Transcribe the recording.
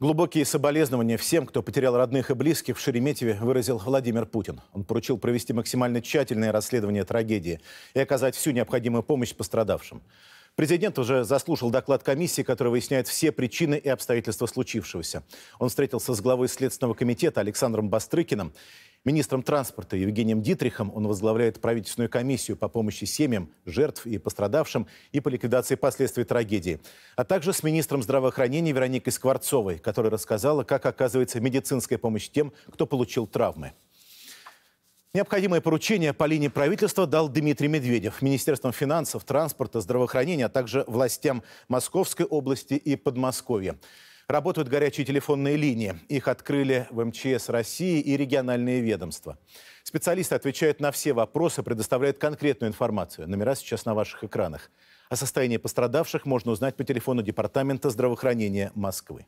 Глубокие соболезнования всем, кто потерял родных и близких в Шереметьеве, выразил Владимир Путин. Он поручил провести максимально тщательное расследование трагедии и оказать всю необходимую помощь пострадавшим. Президент уже заслушал доклад комиссии, которая выясняет все причины и обстоятельства случившегося. Он встретился с главой Следственного комитета Александром Бастрыкиным министром транспорта Евгением Дитрихом. Он возглавляет правительственную комиссию по помощи семьям, жертв и пострадавшим и по ликвидации последствий трагедии. А также с министром здравоохранения Вероникой Скворцовой, которая рассказала, как оказывается медицинская помощь тем, кто получил травмы. Необходимое поручение по линии правительства дал Дмитрий Медведев Министерством финансов, транспорта, здравоохранения, а также властям Московской области и Подмосковья. Работают горячие телефонные линии. Их открыли в МЧС России и региональные ведомства. Специалисты отвечают на все вопросы, предоставляют конкретную информацию. Номера сейчас на ваших экранах. О состоянии пострадавших можно узнать по телефону Департамента здравоохранения Москвы.